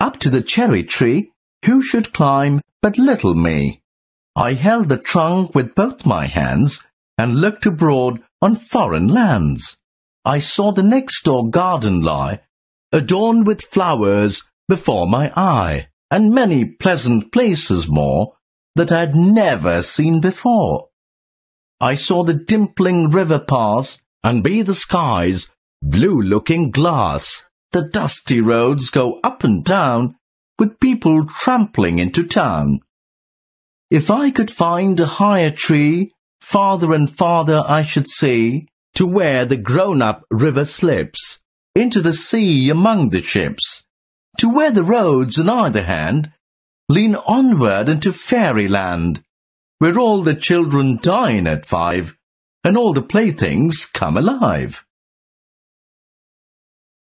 Up to the cherry tree, who should climb but little me? I held the trunk with both my hands and looked abroad on foreign lands. I saw the next door garden lie, adorned with flowers before my eye, and many pleasant places more that I'd never seen before. I saw the dimpling river pass and be the sky's blue-looking glass the dusty roads go up and down, with people trampling into town. If I could find a higher tree, farther and farther I should see, to where the grown-up river slips, into the sea among the ships, to where the roads on either hand lean onward into fairyland, where all the children dine at five, and all the playthings come alive.